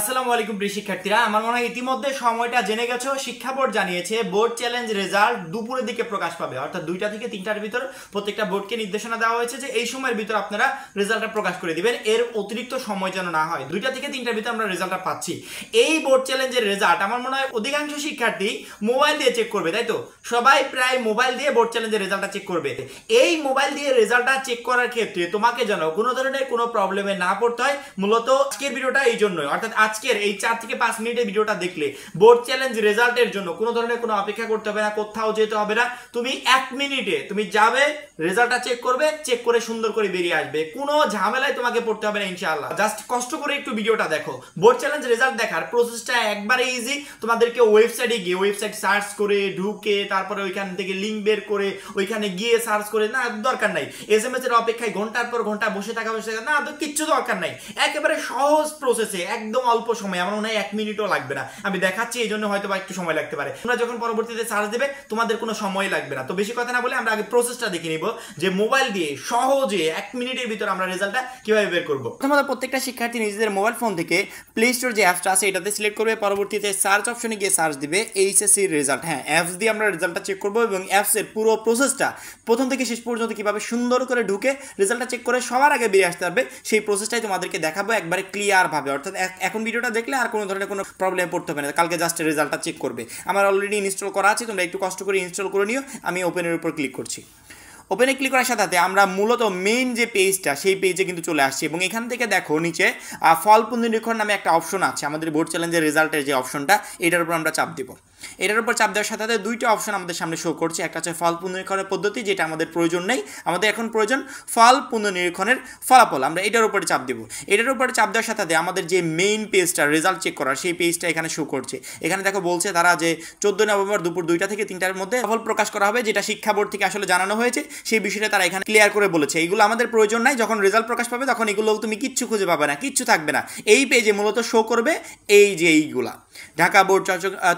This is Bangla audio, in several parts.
আসসালামু আলাইকুম প্রিয় শিক্ষার্থীরা আমার মনে হয় ইতিমধ্যে সময়টা জেনে গেছো শিক্ষা বোর্ড জানিয়েছে বোর্ড চ্যালেঞ্জ রেজাল্ট দুপুরের দিকে প্রকাশ পাবে অর্থাৎ দুইটা থেকে তিনটার ভিতর প্রত্যেকটা বোর্ডকে নির্দেশনা দেওয়া হয়েছে যে এই সময়ের ভিতর আপনারা রেজাল্টটা প্রকাশ করে দিবেন এর অতিরিক্ত সময় যেন না হয় দুইটা থেকে তিনটার ভিতর আমরা রেজাল্টটা পাচ্ছি এই বোর্ড চ্যালেঞ্জের রেজাল্ট আমার মনে হয় অধিকাংশ শিক্ষার্থী মোবাইল দিয়ে চেক করবে তাই তো সবাই প্রায় মোবাইল দিয়ে বোর্ড চ্যালেঞ্জের রেজাল্টটা চেক করবে এই মোবাইল দিয়ে রেজাল্টটা চেক করার ক্ষেত্রে তোমাকে যেন কোনো ধরনের কোনো প্রবলেমে না পড়তে হয় মূলত আজকের ভিডিওটা এই জন্যই অর্থাৎ আজকের এই চার থেকে পাঁচ মিনিটের ভিডিওটা দেখলে বোর্ড চ্যালেঞ্জ রেজাল্টের জন্য কোনো ধরনের কোনো অপেক্ষা করতে হবে না কোথাও যেতে হবে না তুমি এক মিনিটে তুমি যাবে রেজাল্টটা চেক করবে চেক করে সুন্দর করে বেরিয়ে আসবে কোনো ঝামেলায় তোমাকে পড়তে হবে না ইনশাআল্লাহ জাস্ট কষ্ট করে একটু ভিডিওটা দেখো বোর্ড চ্যালেঞ্জ রেজাল্ট দেখার প্রসেসটা একবারে ইজি তোমাদেরকে ওয়েবসাইটে গিয়ে ওয়েবসাইট সার্চ করে ঢুকে তারপরে ওইখান থেকে লিঙ্ক বের করে ওইখানে গিয়ে সার্চ করে না দরকার নাই এস এম এস এর অপেক্ষায় ঘন্টার পর ঘন্টা বসে থাকা বসে থাকা না কিচ্ছু দরকার নাই একেবারে সহজ প্রসেসে একদম অল্প সময় আমার মনে হয় এক মিনিটও লাগবে না আমি দেখাচ্ছি এই জন্য হয়তো বা একটু সময় লাগতে পারে তোমরা যখন পরবর্তীতে চার্জ দেবে তোমাদের কোনো সময় লাগবে না তো বেশি কথা না বলে আমরা আগে প্রসেসটা দেখে নিব যে মোবাইল দিয়ে সহজে এক মিনিটের ভিতর আমরা রেজাল্টটা কিভাবে বের করবো প্রথমত প্রত্যেকটা শিক্ষার্থী নিজেদের মোবাইল ফোন থেকে প্লে স্টোর যে অ্যাপসটা আছে এটাতে সিলেক্ট করবে পরবর্তীতে সার্চ অপশনে গিয়ে সার্চ দিবে এইচএসসি রেজাল্ট হ্যাঁ অ্যাপস দিয়ে আমরা রেজাল্টটা চেক করবো এবং অ্যাপসের পুরো প্রসেসটা প্রথম থেকে শেষ পর্যন্ত কিভাবে সুন্দর করে ঢুকে রেজাল্টটা চেক করে সবার আগে বেরিয়ে আসতে পারবে সেই প্রসেসটাই তোমাদেরকে দেখাবো একবারে ক্লিয়ারভাবে অর্থাৎ এক এখন ভিডিওটা দেখলে আর কোনো ধরনের কোনো প্রবলেম পড়তে হবে না কালকে জাস্ট রেজাল্টটা চেক করবে আমার অলরেডি ইনস্টল করা আছে তোমরা একটু কষ্ট করে ইনস্টল করে নিও আমি ওপেনের উপর ক্লিক করছি ওপেনে ক্লিক করার সাথে সাথে আমরা মূলত মেইন যে পেজটা সেই পেজে কিন্তু চলে আসছি এবং এখান থেকে দেখো নিচে ফল পুনরীক্ষণ নামে একটা অপশন আছে আমাদের বোর্ড চ্যালেঞ্জের রেজাল্টের যে অপশনটা এটার উপর আমরা চাপ দেবো এটার উপর চাপ দেওয়ার সাথে সাথে দুইটা অপশন আমাদের সামনে শো করছে একটা হচ্ছে ফল পুনরীক্ষণের পদ্ধতি যেটা আমাদের প্রয়োজন নেই আমাদের এখন প্রয়োজন ফল পুনর্নিরীক্ষণের ফলাফল আমরা এটার উপরে চাপ দেবো এটার উপরে চাপ দেওয়ার সাথে সাথে আমাদের যে মেইন পেজটা রেজাল্ট চেক করার সেই পেজটা এখানে শো করছে এখানে দেখো বলছে তারা যে চোদ্দ নভেম্বর দুপুর দুইটা থেকে তিনটার মধ্যে ফল প্রকাশ করা হবে যেটা শিক্ষা বোর্ড থেকে আসলে জানানো হয়েছে সেই বিষয়টা তারা এখানে ক্লিয়ার করে বলেছে এইগুলো আমাদের প্রয়োজন নাই যখন রেজাল্ট প্রকাশ পাবে তখন এগুলো তুমি কিচ্ছু খুঁজে পাবে না কিচ্ছু থাকবে না এই পেজে মূলত শো করবে এই যে এইগুলা Dhaka board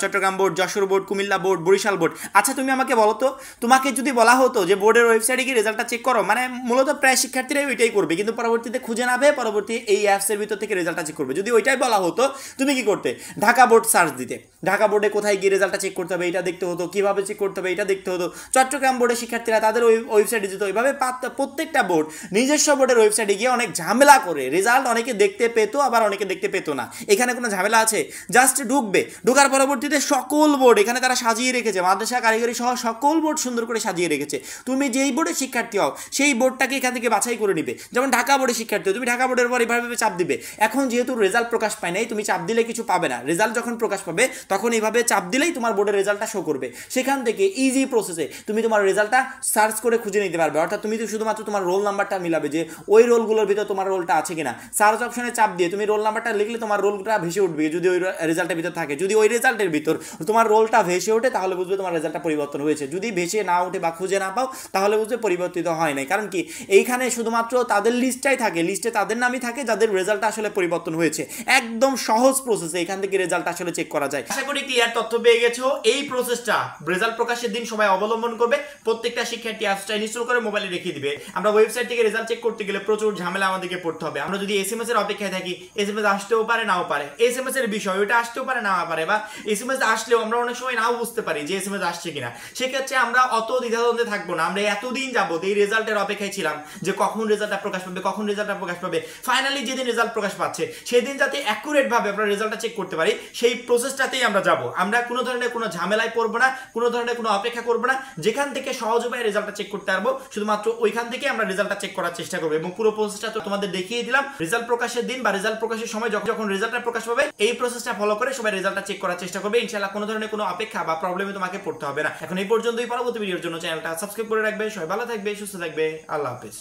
Chattogram board Jessore board Comilla board Barishal board আচ্ছা তুমি আমাকে বলো তো তোমাকে যদি বলা হতো যে বোর্ডের ওয়েবসাইটে গিয়ে রেজাল্টটা চেক করো মানে মূলত প্রায় শিক্ষার্থীরাই ওইটাই করবে কিন্তু পরবর্তীতে খুঁজে না পেয়ে পরবর্তী এই অ্যাপসের ভিতর থেকে রেজাল্টটা চেক করবে যদি ওইটাই বলা হতো তুমি কি করতে ঢাকা বোর্ড সার্চ দিতে ঢাকা বোর্ডে কোথায় গিয়ে রেজাল্টটা চেক করতে হবে এটা দেখতে হতো কীভাবে চেক করতে হবে এটা দেখতে হতো চট্টগ্রাম বোর্ডের শিক্ষার্থীরা তাদের ওই ওয়েবসাইটে যেত ওইভাবে প্রত্যেকটা বোর্ড নিজস্ব বোর্ডের ওয়েবসাইটে গিয়ে অনেক ঝামেলা করে রেজাল্ট অনেকে দেখতে পেতো আবার অনেকে দেখতে পেতো না এখানে কোনো ঝামেলা আছে জাস্ট ঢুকবে ঢোকার পরবর্তীতে সকল বোর্ড এখানে তারা সাজিয়ে রেখেছে মাদ্রাসা কারিগরি সহ সকল বোর্ড সুন্দর করে সাজিয়ে রেখেছে তুমি যেই বোর্ডে শিক্ষার্থী হও সেই বোর্ডটাকে এখান থেকে বাছাই করে নিবে যেমন ঢাকা বোর্ডে শিক্ষার্থী তুমি ঢাকা বোর্ডের পর এভাবে চাপ দিবে এখন যেহেতু রেজাল্ট প্রকাশ পায় নাই তুমি চাপ দিলে কিছু পাবে না রেজাল্ট যখন প্রকাশ পাবে তখন এইভাবে চাপ দিলেই তোমার বোর্ডের রেজাল্টটা শো করবে সেখান থেকে ইজি প্রসেসে তুমি তোমার রেজাল্টটা সার্চ করে খুঁজে নিতে পারবে অর্থাৎ তুমি তো শুধুমাত্র তোমার রোল নাম্বারটা মিলাবে যে ওই রোলগুলোর ভিতরে তোমার রোলটা আছে কিনা সার্চ অপশনে চাপ দিয়ে তুমি রোল নাম্বারটা লিখলে তোমার রোলটা ভেসে উঠবে যদি ওই রেজাল্ট ভিতর থাকে যদি ওই রেজাল্টের ভিতর তোমার রোলটা ভেসে ওঠে তাহলে বুঝবে তোমার রেজাল্টটা পরিবর্তন হয়েছে যদি ভেসে না ওঠে বা খুঁজে না পাও তাহলে বুঝবে পরিবর্তিত হয় নাই কারণ কি এইখানে শুধুমাত্র তাদের লিস্টটাই থাকে লিস্টে তাদের নামই থাকে যাদের রেজাল্ট আসলে পরিবর্তন হয়েছে একদম সহজ প্রসেস এইখান থেকে রেজাল্ট আসলে চেক করা যায় আশা করি ক্লিয়ার তথ্য পেয়ে গেছো এই প্রসেসটা রেজাল্ট প্রকাশের দিন সময় অবলম্বন করবে প্রত্যেকটা শিক্ষার্থী অ্যাপসটা ইনস্টল করে মোবাইলে রেখে দিবে আমরা ওয়েবসাইট থেকে রেজাল্ট চেক করতে গেলে প্রচুর ঝামেলা আমাদেরকে পড়তে হবে আমরা যদি এস এম এস এর অপেক্ষায় থাকি এস এম এস আসতেও পারে নাও পারে এস এম এস এর বিষয় ওটা আসতেও পারে না পারে বা এস এম এস আসলেও আমরা অনেক সময় নাও বুঝতে পারি যে এস এম এস আসছে কিনা সেক্ষেত্রে আমরা অত দ্বিধাদ্বন্দ্বে থাকবো না আমরা এতদিন যাবো এই রেজাল্টের অপেক্ষায় ছিলাম যে কখন রেজাল্টটা প্রকাশ পাবে কখন রেজাল্টটা প্রকাশ পাবে ফাইনালি যেদিন রেজাল্ট প্রকাশ পাচ্ছে সেদিন যাতে অ্যাকুরেটভাবে আমরা রেজাল্টটা চেক করতে পারি সেই প্রসেসটাতেই আমরা যাব আমরা কোনো ধরনের কোনো ঝামেলায় পড়বো না কোনো ধরনের কোনো অপেক্ষা করবো না যেখান থেকে সহজ উপায়ে রেজাল্টটা চেক করতে পারবো শুধুমাত্র ওইখান থেকে আমরা রেজাল্টটা চেক করার চেষ্টা করবো এবং পুরো প্রসেসটা তো তোমাদের দেখিয়ে দিলাম রেজাল্ট প্রকাশের দিন বা রেজাল্ট প্রকাশের সময় যখন রেজাল্টটা প্রকাশ পাবে এই প্রসেসটা ফলো করে করে সবাই রেজাল্টটা চেক করার চেষ্টা করবে ইনশাআল্লাহ কোনো ধরনের কোনো অপেক্ষা বা প্রবলেমে তোমাকে পড়তে হবে না এখন এই পর্যন্তই পরবর্তী ভিডিওর জন্য চ্যানেলটা সাবস্ক্রাইব করে রাখবে সবাই ভালো থাকবে সুস্থ থাকবে আল্লাহ হাফেজ